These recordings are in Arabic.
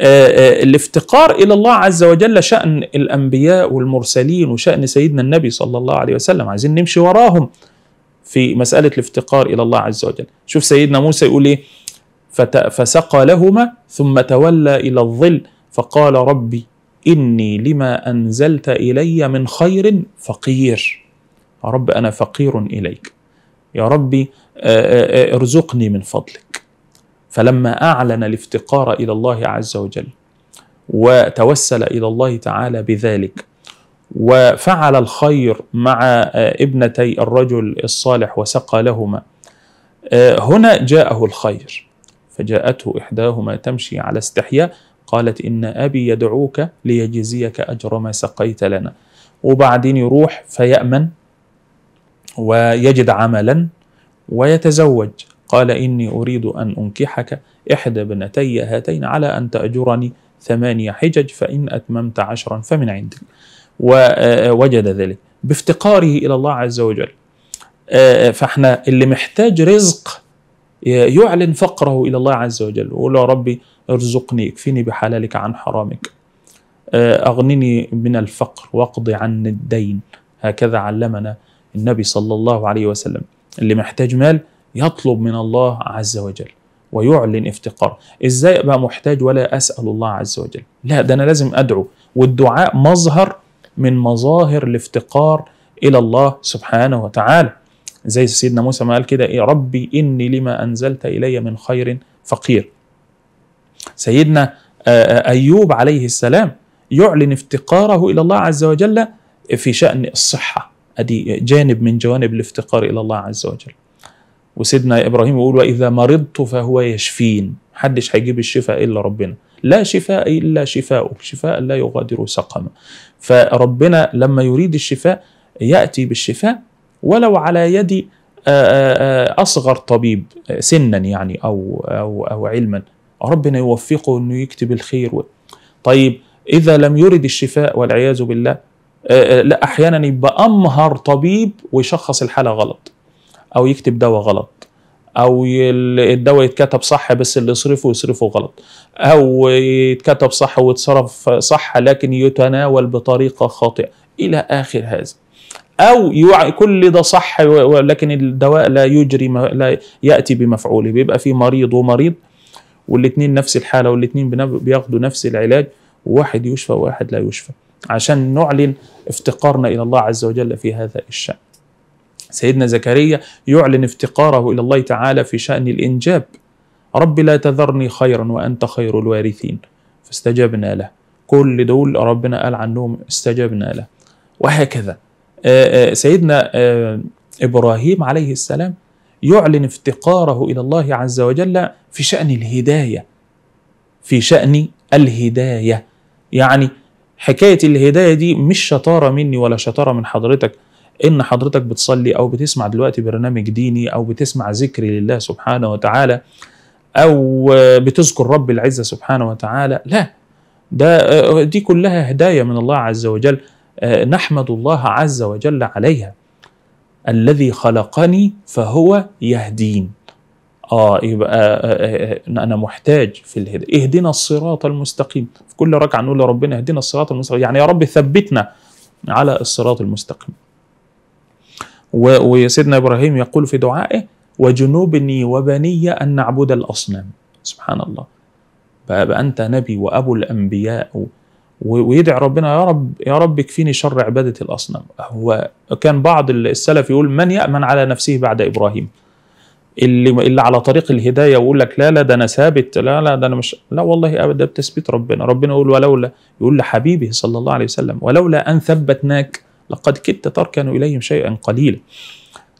آه، آه، الافتقار الى الله عز وجل شان الانبياء والمرسلين وشان سيدنا النبي صلى الله عليه وسلم عايزين نمشي وراهم في مساله الافتقار الى الله عز وجل شوف سيدنا موسى يقول ايه فسقى لهما ثم تولى الى الظل فقال ربي اني لما انزلت الي من خير فقير يا رب انا فقير اليك يا ربي آه، ارزقني من فضلك فلما اعلن الافتقار الى الله عز وجل وتوسل الى الله تعالى بذلك وفعل الخير مع ابنتي الرجل الصالح وسقى لهما هنا جاءه الخير فجاءته احداهما تمشي على استحياء قالت ان ابي يدعوك ليجزيك اجر ما سقيت لنا وبعدين يروح فيامن ويجد عملا ويتزوج قال إني أريد أن أنكحك إحدى بنتي هاتين على أن تأجرني ثمانية حجج فإن أتممت عشرا فمن عندك ووجد آه، ذلك بافتقاره إلى الله عز وجل آه، آه، فإحنا اللي محتاج رزق يعلن فقره إلى الله عز وجل يقول يا ربي ارزقني اكفني بحلالك عن حرامك أغنني من الفقر واقضي عن الدين هكذا علمنا النبي صلى الله عليه وسلم اللي محتاج مال يطلب من الله عز وجل ويعلن افتقار ازاي ابقى محتاج ولا اسال الله عز وجل لا ده انا لازم ادعو والدعاء مظهر من مظاهر الافتقار الى الله سبحانه وتعالى زي سيدنا موسى ما قال كده يا إيه، ربي اني لما انزلت الي من خير فقير سيدنا آه، آه، ايوب عليه السلام يعلن افتقاره الى الله عز وجل في شان الصحه ادي جانب من جوانب الافتقار الى الله عز وجل وسيدنا ابراهيم يقول واذا مرضت فهو يشفين محدش هيجيب الشفاء الا ربنا لا شفاء الا شفاؤك شفاء لا يغادر سقما فربنا لما يريد الشفاء ياتي بالشفاء ولو على يد آه، آه، آه، اصغر طبيب سنا يعني او او او علما ربنا يوفقه انه يكتب الخير طيب اذا لم يرد الشفاء والعياذ بالله لا احيانا يبقى امهر طبيب ويشخص الحاله غلط او يكتب دواء غلط او الدواء يتكتب صح بس اللي يصرفه يصرفه غلط او يتكتب صح ويتصرف صح لكن يتناول بطريقه خاطئه الى اخر هذا او كل ده صح ولكن الدواء لا يجري لا ياتي بمفعوله بيبقى في مريض ومريض والاثنين نفس الحاله والاثنين بياخدوا نفس العلاج وواحد يشفى وواحد لا يشفى عشان نعلن افتقارنا الى الله عز وجل في هذا الشان سيدنا زكريا يعلن افتقاره الى الله تعالى في شان الانجاب رب لا تذرني خيرا وانت خير الوارثين فاستجبنا له كل دول ربنا قال عنهم استجبنا له وهكذا آه، آه، سيدنا آه، ابراهيم عليه السلام يعلن افتقاره الى الله عز وجل في شان الهدايه في شان الهدايه يعني حكايه الهدايه دي مش شطاره مني ولا شطاره من حضرتك ان حضرتك بتصلي او بتسمع دلوقتي برنامج ديني او بتسمع ذكر لله سبحانه وتعالى او بتذكر رب العزه سبحانه وتعالى لا ده دي كلها هدايه من الله عز وجل نحمد الله عز وجل عليها الذي خلقني فهو يهدين اه يبقى آه، آه، آه، انا محتاج في الهدايه اهدنا الصراط المستقيم في كل ركعه نقول لربنا اهدنا الصراط المستقيم يعني يا رب ثبتنا على الصراط المستقيم وسيدنا إبراهيم يقول في دعائه وجنوبني وبني أن نعبد الأصنام سبحان الله فانت أنت نبي وأبو الأنبياء ويدعي ربنا يا رب يا رب اكفيني شر عبادة الأصنام هو كان بعض السلف يقول من يأمن على نفسه بعد إبراهيم اللي اللي على طريق الهدايه ويقول لك لا لا ده انا ثابت لا لا ده انا مش لا والله ابدا ده بتثبيت ربنا ربنا يقول ولولا يقول لحبيبه صلى الله عليه وسلم ولولا ان ثبتناك لقد كدت تركن إليهم شيئا قليلا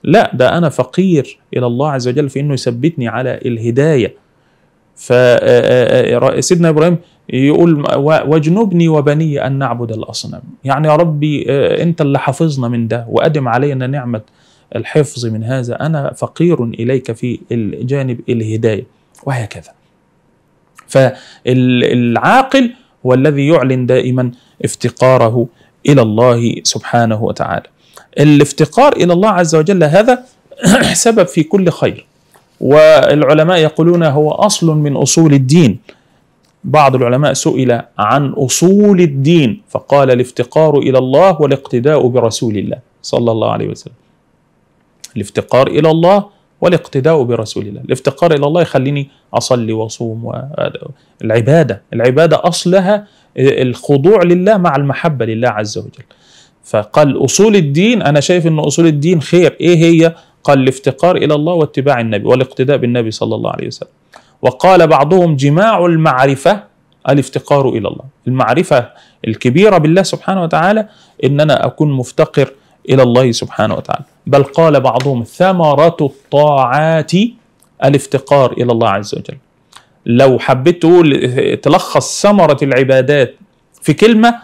لا ده أنا فقير إلى الله عز وجل في أنه يثبتني على الهداية فسيدنا آه، آه، آه، إبراهيم يقول واجنبني وبني أن نعبد الأصنام يعني يا ربي أنت اللي حافظنا من ده وأدم علينا نعمة الحفظ من هذا أنا فقير إليك في الجانب الهداية وهكذا فالعاقل هو الذي يعلن دائما افتقاره الى الله سبحانه وتعالى. الافتقار الى الله عز وجل هذا سبب في كل خير. والعلماء يقولون هو اصل من اصول الدين. بعض العلماء سئل عن اصول الدين فقال الافتقار الى الله والاقتداء برسول الله صلى الله عليه وسلم. الافتقار الى الله والاقتداء برسول الله الافتقار إلى الله يخليني أصلي وأصوم العبادة العبادة أصلها الخضوع لله مع المحبة لله عز وجل فقال أصول الدين أنا شايف أن أصول الدين خير إيه هي قال الافتقار إلى الله واتباع النبي والاقتداء بالنبي صلى الله عليه وسلم وقال بعضهم جماع المعرفة الافتقار إلى الله المعرفة الكبيرة بالله سبحانه وتعالى إن أنا أكون مفتقر إلى الله سبحانه وتعالى بل قال بعضهم ثمرة الطاعات الافتقار إلى الله عز وجل لو حبيت تقول تلخص ثمرة العبادات في كلمة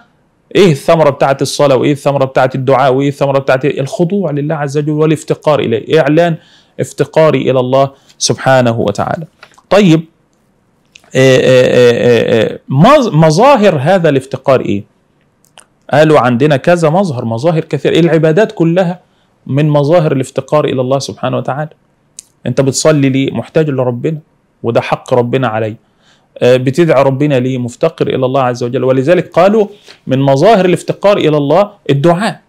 ايه الثمرة بتاعت الصلاة وايه الثمرة بتاعت الدعاء وايه الثمرة بتاعت الخضوع لله عز وجل والافتقار إليه إعلان افتقاري إلى الله سبحانه وتعالى طيب آه، آه، آه، مظاهر هذا الافتقار ايه قالوا عندنا كذا مظهر مظاهر كثير العبادات كلها من مظاهر الافتقار الى الله سبحانه وتعالى انت بتصلي ليه محتاج لربنا وده حق ربنا علي آه، بتدعى ربنا ليه مفتقر الى الله عز وجل ولذلك قالوا من مظاهر الافتقار الى الله الدعاء